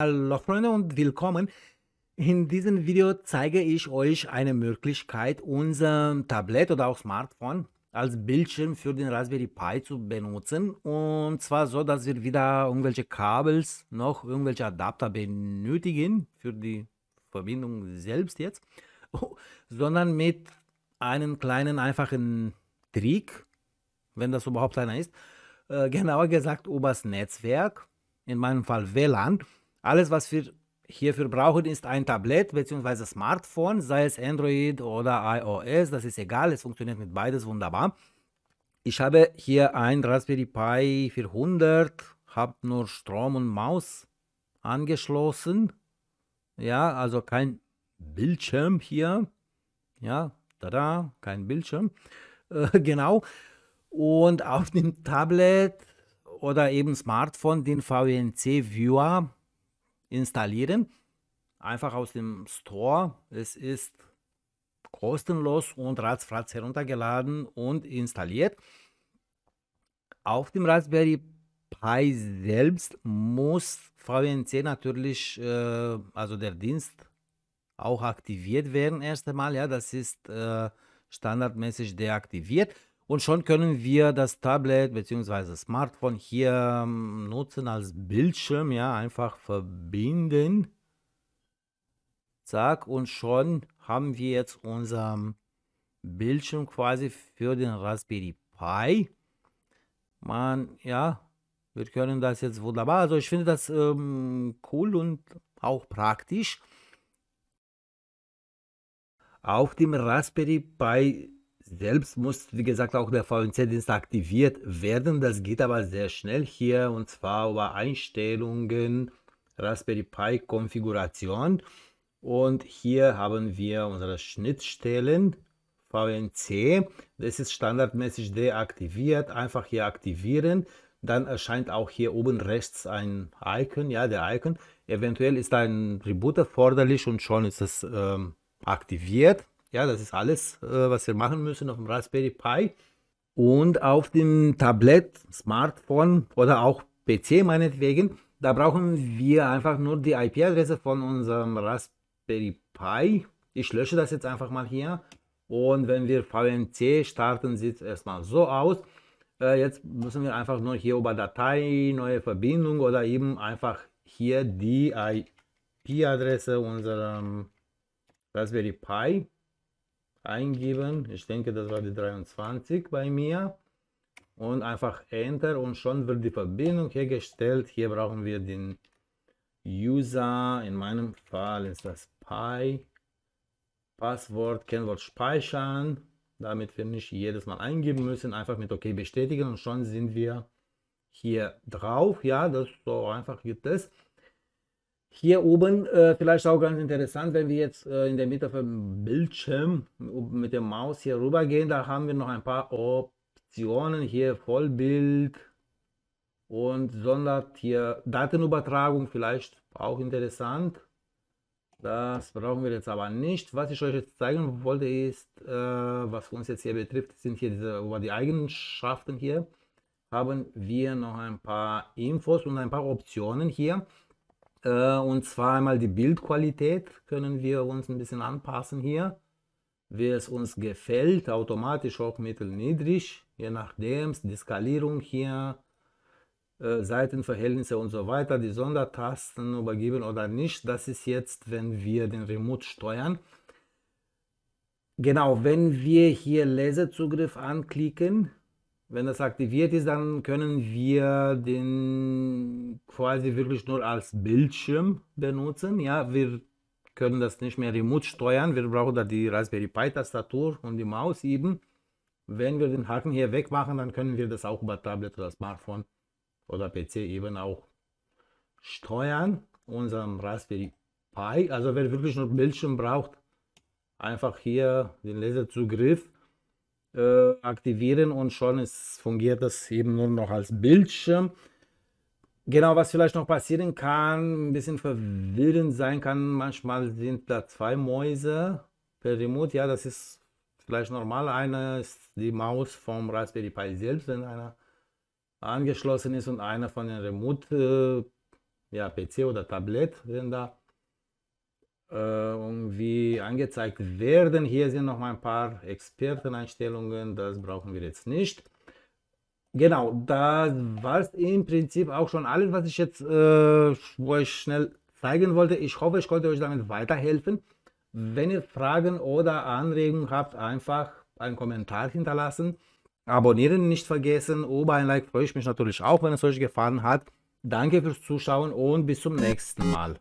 Hallo Freunde und willkommen. In diesem Video zeige ich euch eine Möglichkeit, unser Tablet oder auch Smartphone als Bildschirm für den Raspberry Pi zu benutzen. Und zwar so, dass wir weder irgendwelche Kabels noch irgendwelche Adapter benötigen für die Verbindung selbst jetzt, sondern mit einem kleinen einfachen Trick, wenn das überhaupt einer ist, äh, genauer gesagt übers Netzwerk, in meinem Fall WLAN, alles, was wir hierfür brauchen, ist ein Tablet bzw. Smartphone, sei es Android oder iOS, das ist egal, es funktioniert mit beides wunderbar. Ich habe hier ein Raspberry Pi 400, habe nur Strom und Maus angeschlossen. Ja, also kein Bildschirm hier. Ja, tada, kein Bildschirm. Äh, genau. Und auf dem Tablet oder eben Smartphone den VNC Viewer installieren. Einfach aus dem Store. Es ist kostenlos und ratzfratz heruntergeladen und installiert. Auf dem Raspberry Pi selbst muss VNC natürlich, äh, also der Dienst, auch aktiviert werden erst einmal. Ja, das ist äh, standardmäßig deaktiviert. Und schon können wir das Tablet bzw. Smartphone hier ähm, nutzen als Bildschirm, ja, einfach verbinden. Zack, und schon haben wir jetzt unseren Bildschirm quasi für den Raspberry Pi. Man, ja, wir können das jetzt wunderbar. Also ich finde das ähm, cool und auch praktisch. Auf dem Raspberry Pi selbst muss, wie gesagt, auch der VNC-Dienst aktiviert werden. Das geht aber sehr schnell hier und zwar über Einstellungen, Raspberry Pi Konfiguration. Und hier haben wir unsere Schnittstellen VNC. Das ist standardmäßig deaktiviert. Einfach hier aktivieren. Dann erscheint auch hier oben rechts ein Icon. Ja, der Icon. Eventuell ist ein Reboot erforderlich und schon ist es ähm, aktiviert. Ja, das ist alles, äh, was wir machen müssen auf dem Raspberry Pi. Und auf dem Tablet, Smartphone oder auch PC meinetwegen, da brauchen wir einfach nur die IP-Adresse von unserem Raspberry Pi. Ich lösche das jetzt einfach mal hier. Und wenn wir VNC starten, sieht es erstmal so aus. Äh, jetzt müssen wir einfach nur hier über Datei, neue Verbindung oder eben einfach hier die IP-Adresse unserem Raspberry Pi eingeben. Ich denke, das war die 23 bei mir. Und einfach Enter und schon wird die Verbindung hergestellt. Hier brauchen wir den User. In meinem Fall ist das Pi. Passwort, Kennwort speichern, damit wir nicht jedes Mal eingeben müssen. Einfach mit OK bestätigen und schon sind wir hier drauf. Ja, das so einfach geht es. Hier oben äh, vielleicht auch ganz interessant, wenn wir jetzt äh, in der Mitte vom Bildschirm mit der Maus hier rüber gehen, da haben wir noch ein paar Optionen. Hier Vollbild und Sondert hier Datenübertragung, vielleicht auch interessant. Das brauchen wir jetzt aber nicht. Was ich euch jetzt zeigen wollte, ist, äh, was uns jetzt hier betrifft, sind hier diese, über die Eigenschaften hier, haben wir noch ein paar Infos und ein paar Optionen hier. Äh, und zwar einmal die Bildqualität können wir uns ein bisschen anpassen hier, wie es uns gefällt, automatisch auch mittelniedrig, je nachdem, die Skalierung hier, äh, Seitenverhältnisse und so weiter, die Sondertasten übergeben oder nicht. Das ist jetzt, wenn wir den Remote steuern. Genau, wenn wir hier Laserzugriff anklicken, wenn das aktiviert ist, dann können wir den quasi wirklich nur als Bildschirm benutzen. Ja, wir können das nicht mehr remote steuern. Wir brauchen da die Raspberry Pi Tastatur und die Maus eben. Wenn wir den Haken hier wegmachen, dann können wir das auch über Tablet oder Smartphone oder PC eben auch steuern. Unseren Raspberry Pi. Also wer wirklich nur Bildschirm braucht, einfach hier den Laserzugriff äh, aktivieren und schon ist, fungiert das eben nur noch als Bildschirm. Genau, was vielleicht noch passieren kann, ein bisschen verwirrend sein kann, manchmal sind da zwei Mäuse per Remote, ja, das ist vielleicht normal. Eine ist die Maus vom Raspberry Pi selbst, wenn einer angeschlossen ist und einer von den Remote, äh, ja, PC oder Tablet, wenn da äh, irgendwie angezeigt werden. Hier sind noch mal ein paar Experteneinstellungen, das brauchen wir jetzt nicht. Genau, das war es im Prinzip auch schon alles, was ich jetzt äh, euch schnell zeigen wollte. Ich hoffe, ich konnte euch damit weiterhelfen. Wenn ihr Fragen oder Anregungen habt, einfach einen Kommentar hinterlassen. Abonnieren nicht vergessen. Ober ein Like freue ich mich natürlich auch, wenn es euch gefallen hat. Danke fürs Zuschauen und bis zum nächsten Mal.